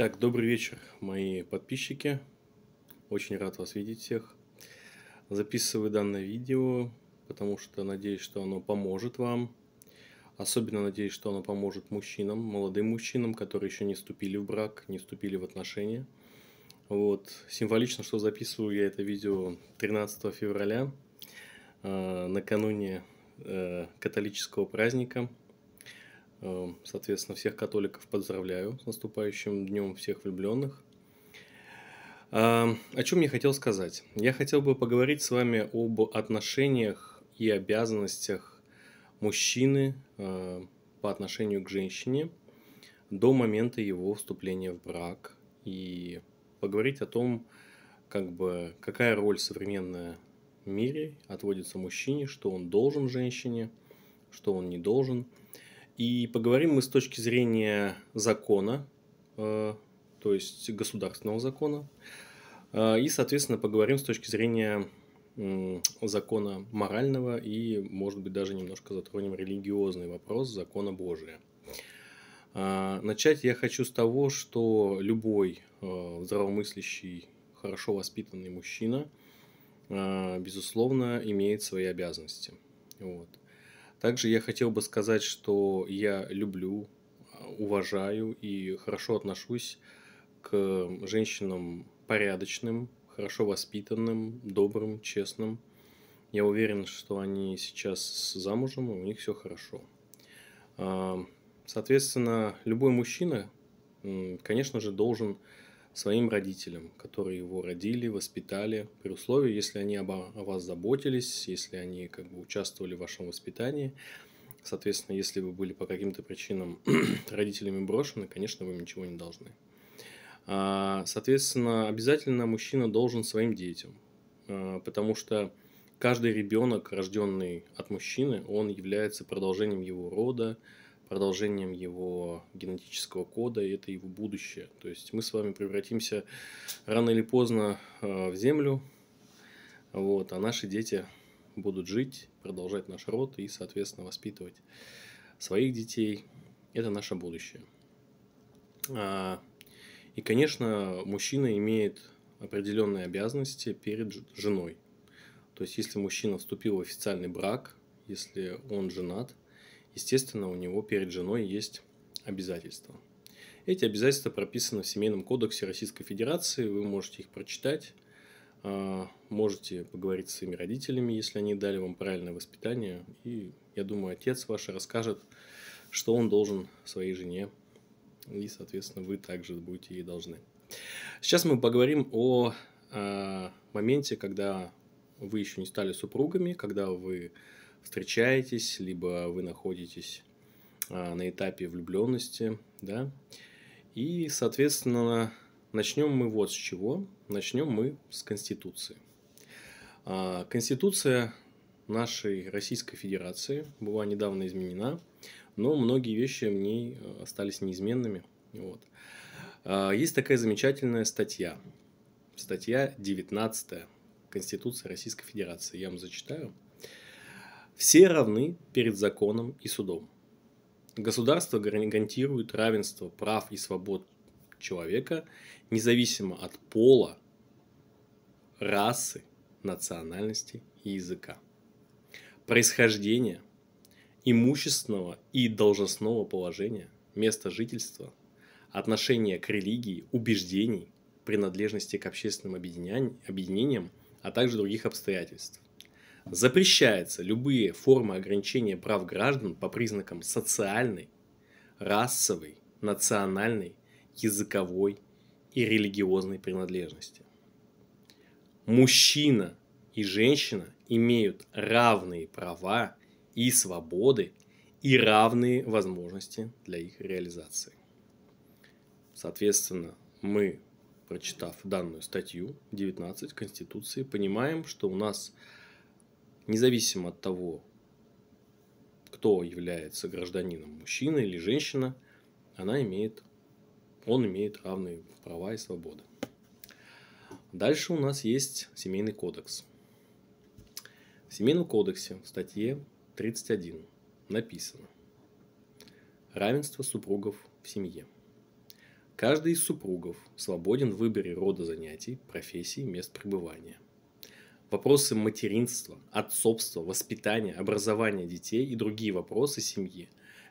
Так, добрый вечер, мои подписчики. Очень рад вас видеть всех. Записываю данное видео, потому что надеюсь, что оно поможет вам. Особенно надеюсь, что оно поможет мужчинам, молодым мужчинам, которые еще не вступили в брак, не вступили в отношения. Вот. Символично, что записываю я это видео 13 февраля, а, накануне э, католического праздника – Эм, соответственно, всех католиков поздравляю с наступающим днем всех влюбленных. Эм, о чем я хотел сказать? Я хотел бы поговорить с вами об отношениях и обязанностях мужчины э, по отношению к женщине до момента его вступления в брак и поговорить о том, как бы, какая роль в мире отводится мужчине, что он должен женщине, что он не должен – и поговорим мы с точки зрения закона, э, то есть государственного закона. Э, и, соответственно, поговорим с точки зрения закона морального и, может быть, даже немножко затронем религиозный вопрос закона Божия. Э, начать я хочу с того, что любой здравомыслящий, хорошо воспитанный мужчина, безусловно, имеет свои обязанности. Вот. Также я хотел бы сказать, что я люблю, э, уважаю и хорошо отношусь к женщинам порядочным, хорошо воспитанным, добрым, честным. Я уверен, что они сейчас замужем, и у них все хорошо. Э, соответственно, любой мужчина, конечно же, должен своим родителям, которые его родили, воспитали, при условии, если они обо, о вас заботились, если они как бы участвовали в вашем воспитании. Соответственно, если вы были по каким-то причинам родителями брошены, конечно, вы ничего не должны. А, соответственно, обязательно мужчина должен своим детям, а, потому что каждый ребенок, рожденный от мужчины, он является продолжением его рода, продолжением его генетического кода, и это его будущее. То есть мы с вами превратимся рано или поздно э, в землю, вот, а наши дети будут жить, продолжать наш род и, соответственно, воспитывать своих детей. Это наше будущее. А, и, конечно, мужчина имеет определенные обязанности перед женой. То есть, если мужчина вступил в официальный брак, если он женат – естественно, у него перед женой есть обязательства. Эти обязательства прописаны в Семейном кодексе Российской Федерации, вы можете их прочитать, а, можете поговорить с своими родителями, если они дали вам правильное воспитание, и, я думаю, отец ваш расскажет, что он должен своей жене, и, соответственно, вы также будете ей должны. Сейчас мы поговорим о а, моменте, когда вы еще не стали супругами, когда вы встречаетесь, либо вы находитесь а, на этапе влюбленности, да. И, соответственно, начнем мы вот с чего. Начнем мы с Конституции. А, Конституция нашей Российской Федерации была недавно изменена, но многие вещи в ней э, остались неизменными. Вот. А, есть такая замечательная статья. Статья 19 Конституции Российской Федерации. Я вам зачитаю. Все равны перед законом и судом. Государство гарантирует равенство прав и свобод человека независимо от пола, расы, национальности и языка, происхождения, имущественного и должностного положения, места жительства, отношения к религии, убеждений, принадлежности к общественным объединениям, а также других обстоятельств. Запрещаются любые формы ограничения прав граждан по признакам социальной, расовой, национальной, языковой и религиозной принадлежности. Мужчина и женщина имеют равные права и свободы и равные возможности для их реализации. Соответственно, мы, прочитав данную статью 19 Конституции, понимаем, что у нас независимо от того, кто является гражданином, мужчина или женщина, она имеет, он имеет равные права и свободы. Дальше у нас есть Семейный кодекс. В Семейном кодексе в статье 31 написано «Равенство супругов в семье». Каждый из супругов свободен в выборе рода занятий, профессий, мест пребывания – Вопросы материнства, отцовства, воспитания, образования детей и другие вопросы семьи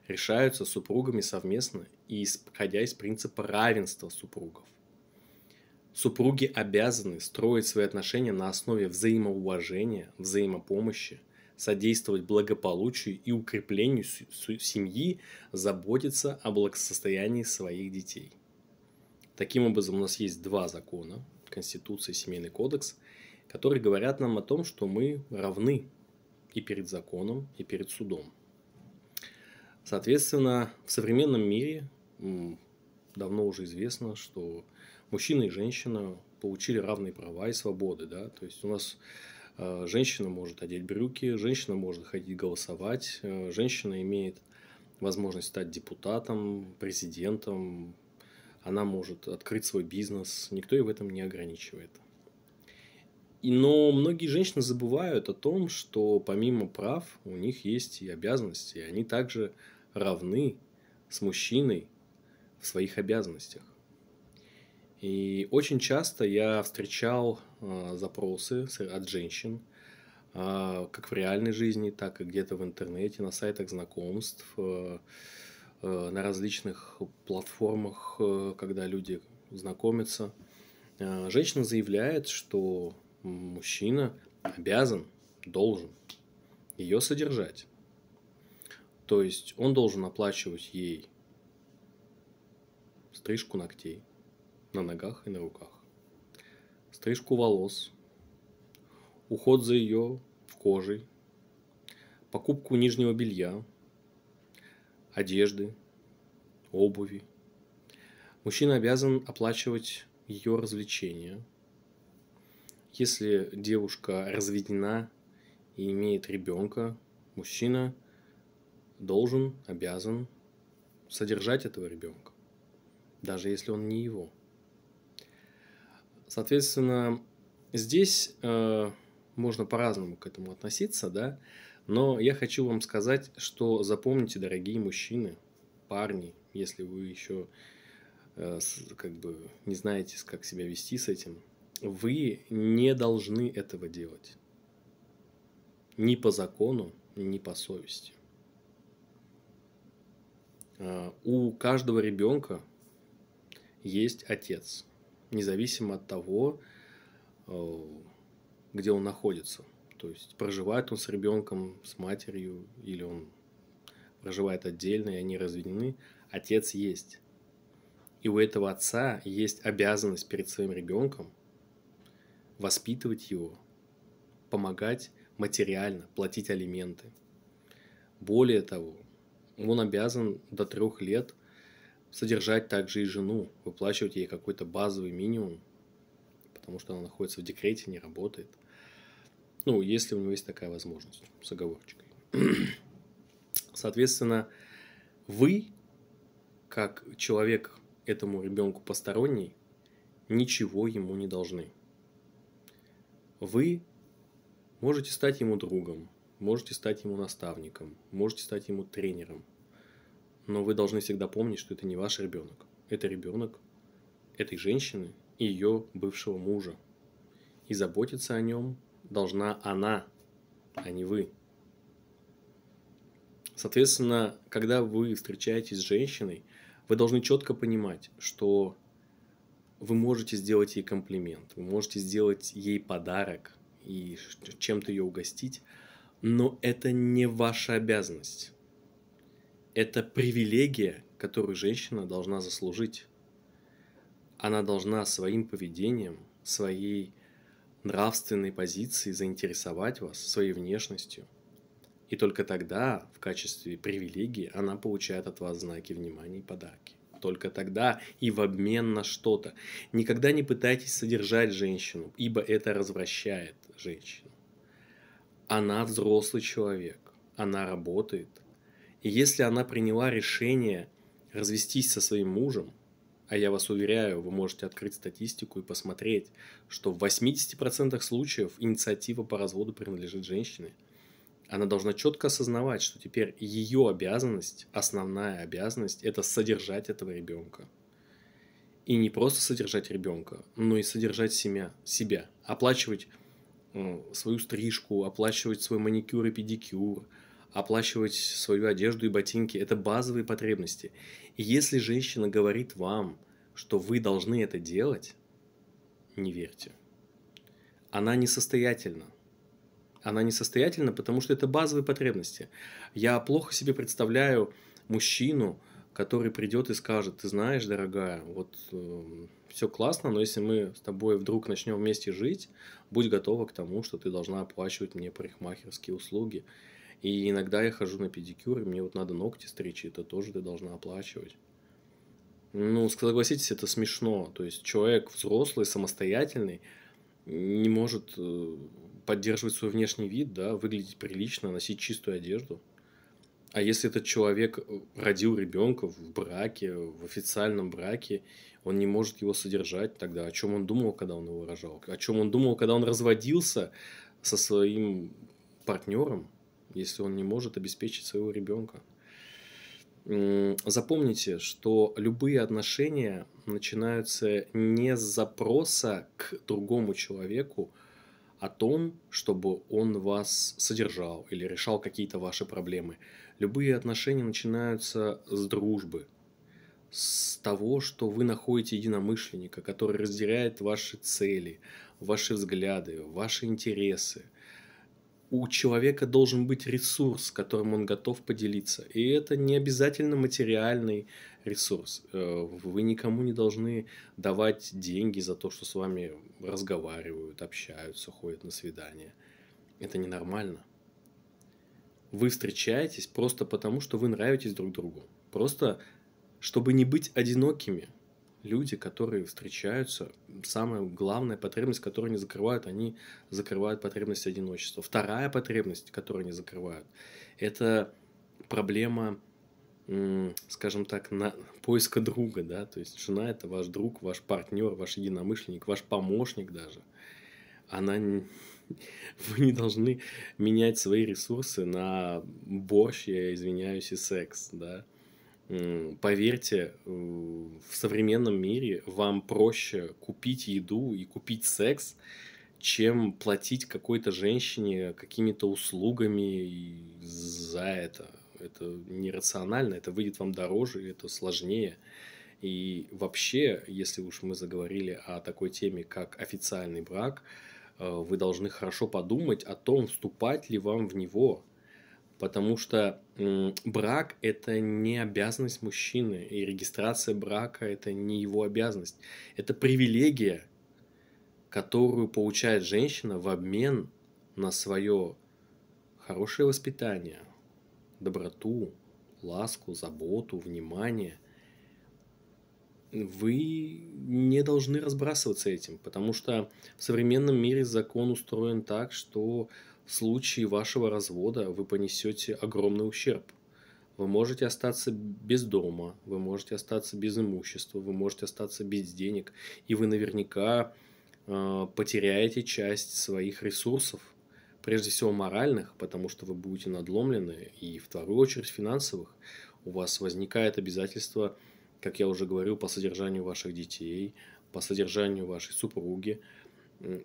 решаются супругами совместно и исходя из принципа равенства супругов. Супруги обязаны строить свои отношения на основе взаимоуважения, взаимопомощи, содействовать благополучию и укреплению семьи, заботиться о благосостоянии своих детей. Таким образом, у нас есть два закона – Конституция и Семейный кодекс – которые говорят нам о том, что мы равны и перед законом, и перед судом. Соответственно, в современном мире давно уже известно, что мужчина и женщина получили равные права и свободы. Да? То есть у нас э, женщина может одеть брюки, женщина может ходить голосовать, э, женщина имеет возможность стать депутатом, президентом, она может открыть свой бизнес, никто ее в этом не ограничивает. И, но многие женщины забывают о том, что помимо прав у них есть и обязанности, и они также равны с мужчиной в своих обязанностях. И очень часто я встречал э, запросы от женщин, э, как в реальной жизни, так и где-то в интернете, на сайтах знакомств, э, э, на различных платформах, э, когда люди знакомятся. Э, женщина заявляет, что мужчина обязан, должен ее содержать. То есть он должен оплачивать ей стрижку ногтей на ногах и на руках, стрижку волос, уход за ее кожей, покупку нижнего белья, одежды, обуви. Мужчина обязан оплачивать ее развлечения, если девушка разведена и имеет ребенка, мужчина должен, обязан содержать этого ребенка, даже если он не его. Соответственно, здесь э, можно по-разному к этому относиться, да, но я хочу вам сказать, что запомните, дорогие мужчины, парни, если вы еще э, как бы не знаете, как себя вести с этим, вы не должны этого делать. Ни по закону, ни по совести. А, у каждого ребенка есть отец, независимо от того, э, где он находится. То есть проживает он с ребенком, с матерью, или он проживает отдельно, и они разведены, отец есть. И у этого отца есть обязанность перед своим ребенком воспитывать его, помогать материально, платить алименты. Более того, он обязан до трех лет содержать также и жену, выплачивать ей какой-то базовый минимум, потому что она находится в декрете, не работает. Ну, если у него есть такая возможность, с оговорочкой. Соответственно, вы, как человек этому ребенку посторонний, ничего ему не должны – вы можете стать ему другом, можете стать ему наставником, можете стать ему тренером, но вы должны всегда помнить, что это не ваш ребенок. Это ребенок этой женщины и ее бывшего мужа. И заботиться о нем должна она, а не вы. Соответственно, когда вы встречаетесь с женщиной, вы должны четко понимать, что вы можете сделать ей комплимент, вы можете сделать ей подарок и чем-то ее угостить, но это не ваша обязанность. Это привилегия, которую женщина должна заслужить. Она должна своим поведением, своей нравственной позицией заинтересовать вас, своей внешностью. И только тогда в качестве привилегии она получает от вас знаки внимания и подарки только тогда и в обмен на что-то. Никогда не пытайтесь содержать женщину, ибо это развращает женщину. Она взрослый человек, она работает. И если она приняла решение развестись со своим мужем, а я вас уверяю, вы можете открыть статистику и посмотреть, что в 80% случаев инициатива по разводу принадлежит женщине – она должна четко осознавать, что теперь ее обязанность, основная обязанность, это содержать этого ребенка. И не просто содержать ребенка, но и содержать семя, себя, оплачивать э, свою стрижку, оплачивать свой маникюр и педикюр, оплачивать свою одежду и ботинки. Это базовые потребности. И если женщина говорит вам, что вы должны это делать, не верьте. Она несостоятельна она несостоятельна, потому что это базовые потребности. Я плохо себе представляю мужчину, который придет и скажет, ты знаешь, дорогая, вот э, эм, все классно, но если мы с тобой вдруг начнем вместе жить, будь готова к тому, что ты должна оплачивать мне парикмахерские услуги. И иногда я хожу на педикюр, и мне вот надо ногти стричь, это тоже ты должна оплачивать. Ну, согласитесь, это смешно. То есть человек взрослый, самостоятельный, не может э, поддерживать свой внешний вид, да, выглядеть прилично, носить чистую одежду. А если этот человек э, родил ребенка в браке, в официальном браке, он не может его содержать тогда. О чем он думал, когда он его рожал? О чем он думал, когда он разводился со своим партнером, если он не может обеспечить своего ребенка? Запомните, что любые отношения начинаются не с запроса к другому человеку, о том, чтобы он вас содержал или решал какие-то ваши проблемы. Любые отношения начинаются с дружбы, с того, что вы находите единомышленника, который разделяет ваши цели, ваши взгляды, ваши интересы. У человека должен быть ресурс, которым он готов поделиться. И это не обязательно материальный ресурс. Э, вы никому не должны давать деньги за то, что с вами разговаривают, общаются, ходят на свидания. Это ненормально. Вы встречаетесь просто потому, что вы нравитесь друг другу. Просто чтобы не быть одинокими. Люди, которые встречаются, самая главная потребность, которую они закрывают, они закрывают потребность одиночества. Вторая потребность, которую они закрывают, это проблема скажем так, на поиска друга, да, то есть жена это ваш друг, ваш партнер, ваш единомышленник, ваш помощник даже. Она вы не должны менять свои ресурсы на борщ, я извиняюсь, и секс, да. Поверьте, в современном мире вам проще купить еду и купить секс, чем платить какой-то женщине какими-то услугами за это это нерационально, это выйдет вам дороже, это сложнее. И вообще, если уж мы заговорили о такой теме, как официальный брак, э, вы должны хорошо подумать о том, вступать ли вам в него. Потому что брак – это не обязанность мужчины, и регистрация брака – это не его обязанность. Это привилегия, которую получает женщина в обмен на свое хорошее воспитание, доброту, ласку, заботу, внимание, вы не должны разбрасываться этим, потому что в современном мире закон устроен так, что в случае вашего развода вы понесете огромный ущерб. Вы можете остаться без дома, вы можете остаться без имущества, вы можете остаться без денег, и вы наверняка э, потеряете часть своих ресурсов, прежде всего моральных, потому что вы будете надломлены, и в вторую очередь финансовых. У вас возникает обязательство, как я уже говорил, по содержанию ваших детей, по содержанию вашей супруги.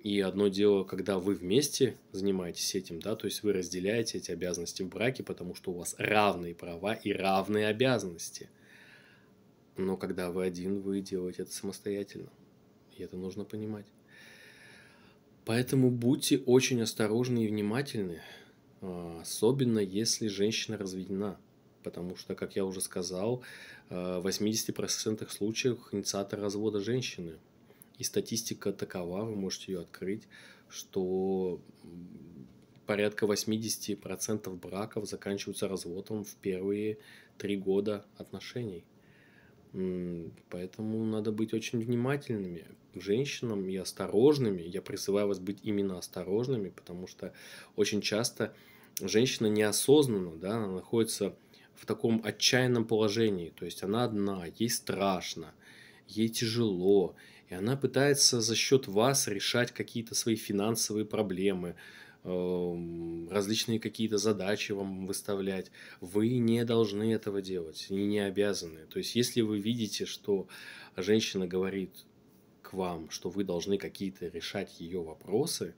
И одно дело, когда вы вместе занимаетесь этим, да, то есть вы разделяете эти обязанности в браке, потому что у вас равные права и равные обязанности. Но когда вы один, вы делаете это самостоятельно. И это нужно понимать. Поэтому будьте очень осторожны и внимательны, а, особенно если женщина разведена. Потому что, как я уже сказал, а, в 80% случаев инициатор развода женщины. И статистика такова, вы можете ее открыть, что порядка 80% браков заканчиваются разводом в первые три года отношений. Поэтому надо быть очень внимательными к женщинам и осторожными. Я призываю вас быть именно осторожными, потому что очень часто женщина неосознанно, да, находится в таком отчаянном положении. То есть она одна, ей страшно, ей тяжело, и она пытается за счет вас решать какие-то свои финансовые проблемы, Эм, различные какие-то задачи вам выставлять. Вы не должны этого делать не обязаны. То есть, если вы видите, что женщина говорит к вам, что вы должны какие-то решать ее вопросы,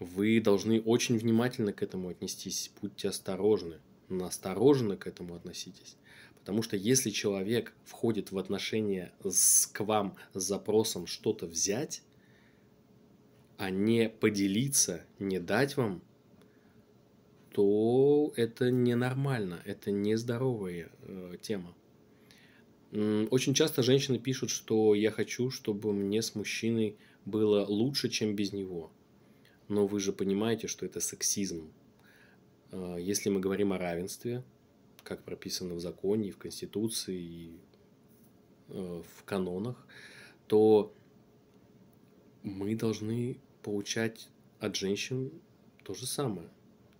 вы должны очень внимательно к этому отнестись. Будьте осторожны, настороженно к этому относитесь. Потому что если человек входит в отношения с, к вам с запросом что-то взять, а не поделиться, не дать вам, то это ненормально, это нездоровая э, тема. Очень часто женщины пишут, что я хочу, чтобы мне с мужчиной было лучше, чем без него. Но вы же понимаете, что это сексизм. Э, если мы говорим о равенстве, как прописано в законе, в Конституции, и э, в канонах, то мы должны получать от женщин то же самое.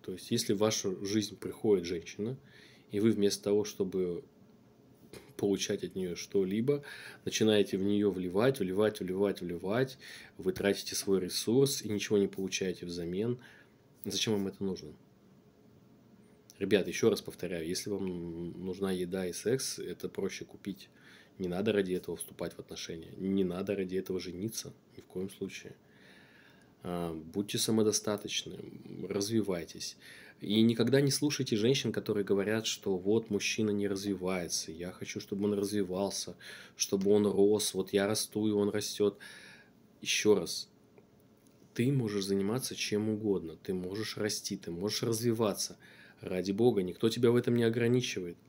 То есть, если в вашу жизнь приходит женщина, и вы вместо того, чтобы получать от нее что-либо, начинаете в нее вливать, вливать, вливать, вливать, вы тратите свой ресурс и ничего не получаете взамен. Зачем вам это нужно? Ребят, еще раз повторяю, если вам нужна еда и секс, это проще купить не надо ради этого вступать в отношения. Не надо ради этого жениться ни в коем случае. А, будьте самодостаточны, развивайтесь. И никогда не слушайте женщин, которые говорят, что вот мужчина не развивается, я хочу, чтобы он развивался, чтобы он рос, вот я расту, и он растет. Еще раз, ты можешь заниматься чем угодно, ты можешь расти, ты можешь развиваться. Ради бога, никто тебя в этом не ограничивает –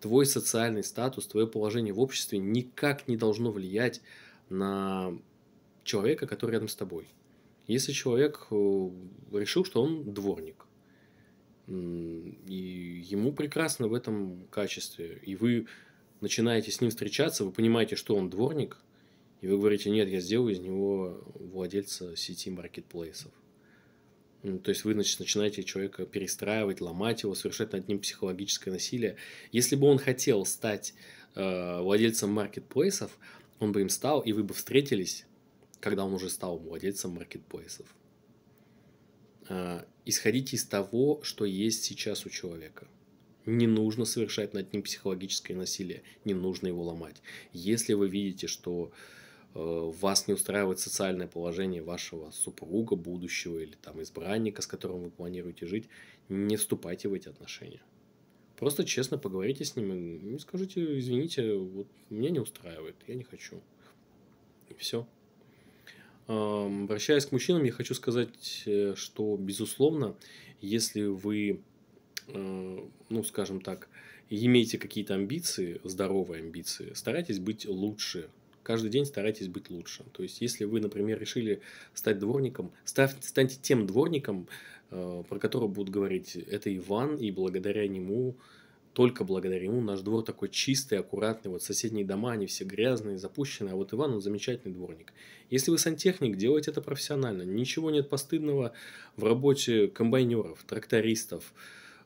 твой социальный статус, твое положение в обществе никак не должно влиять на человека, который рядом с тобой. Если человек э, решил, что он дворник, и ему прекрасно в этом качестве, и вы начинаете с ним встречаться, вы понимаете, что он дворник, и вы говорите, нет, я сделаю из него владельца сети маркетплейсов. То есть вы начинаете человека перестраивать, ломать его, совершать над ним психологическое насилие. Если бы он хотел стать э, владельцем маркетплейсов, он бы им стал, и вы бы встретились, когда он уже стал владельцем маркетплейсов. Э, а, исходите из того, что есть сейчас у человека. Не нужно совершать над ним психологическое насилие, не нужно его ломать. Если вы видите, что Э, вас не устраивает социальное положение вашего супруга будущего или там избранника, с которым вы планируете жить, не вступайте в эти отношения. Просто честно поговорите с ними и скажите, извините, вот меня не устраивает, я не хочу. И все. Обращаясь к мужчинам, я хочу сказать, э, что, безусловно, если вы, э, ну, скажем так, имеете какие-то амбиции, здоровые амбиции, старайтесь быть лучше, каждый день старайтесь быть лучше. То есть, если вы, например, решили стать дворником, став, станьте тем дворником, э, про которого будут говорить, это Иван, и благодаря нему, только благодаря ему наш двор такой чистый, аккуратный. Вот соседние дома, они все грязные, запущенные, а вот Иван, он замечательный дворник. Если вы сантехник, делайте это профессионально. Ничего нет постыдного в работе комбайнеров, трактористов,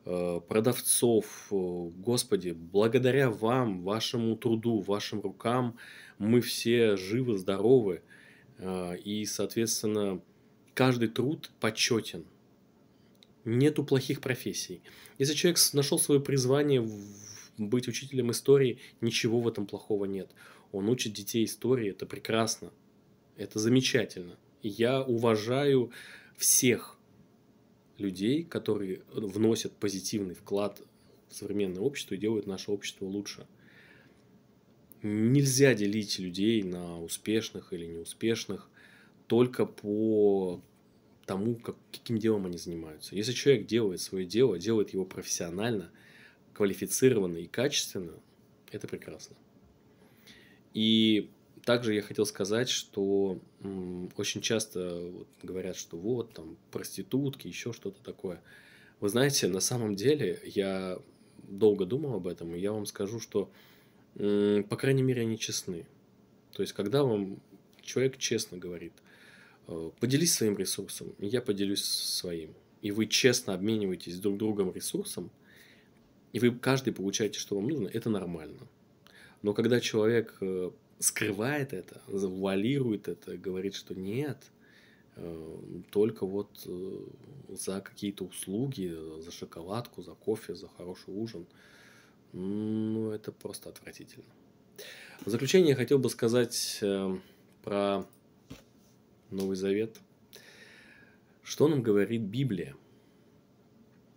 Э, продавцов. Э, господи, благодаря вам, вашему труду, вашим рукам мы все живы, здоровы. Э, и, соответственно, каждый труд почетен. Нету плохих профессий. Если человек нашел свое призвание быть учителем истории, ничего в этом плохого нет. Он учит детей истории, это прекрасно, это замечательно. Я уважаю всех – людей, которые вносят позитивный вклад в современное общество и делают наше общество лучше. Нельзя делить людей на успешных или неуспешных только по тому, как, каким делом они занимаются. Если человек делает свое дело, делает его профессионально, квалифицированно и качественно, это прекрасно. И также я хотел сказать, что очень часто вот говорят, что вот там проститутки, еще что-то такое. Вы знаете, на самом деле я долго думал об этом, и я вам скажу, что, по крайней мере, они честны. То есть, когда вам человек честно говорит, э, поделись своим ресурсом, я поделюсь своим, и вы честно обмениваетесь друг другом ресурсом, и вы каждый получаете, что вам нужно, это нормально. Но когда человек э, скрывает это, завуалирует это, говорит, что нет, эм, только вот э, за какие-то услуги, за шоколадку, за кофе, за хороший ужин. Ну, это просто отвратительно. В заключение я хотел бы сказать эм, про Новый Завет. Что нам говорит Библия?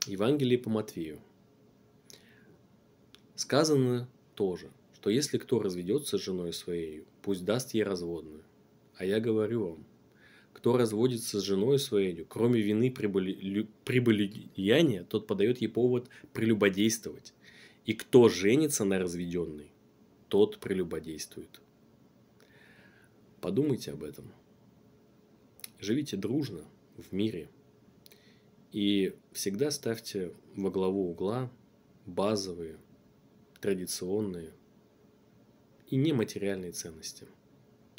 Евангелие по Матвею. Сказано тоже – то если кто разведется с женой своей, пусть даст ей разводную. А я говорю вам, кто разводится с женой своей, кроме вины прибыли, прибылияния, тот подает ей повод прелюбодействовать. И кто женится на разведенной, тот прелюбодействует. Подумайте об этом. Живите дружно, в мире. И всегда ставьте во главу угла базовые, традиционные и нематериальные ценности.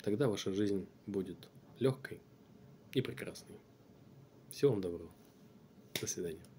Тогда ваша жизнь будет легкой и прекрасной. Всего вам доброго. До свидания.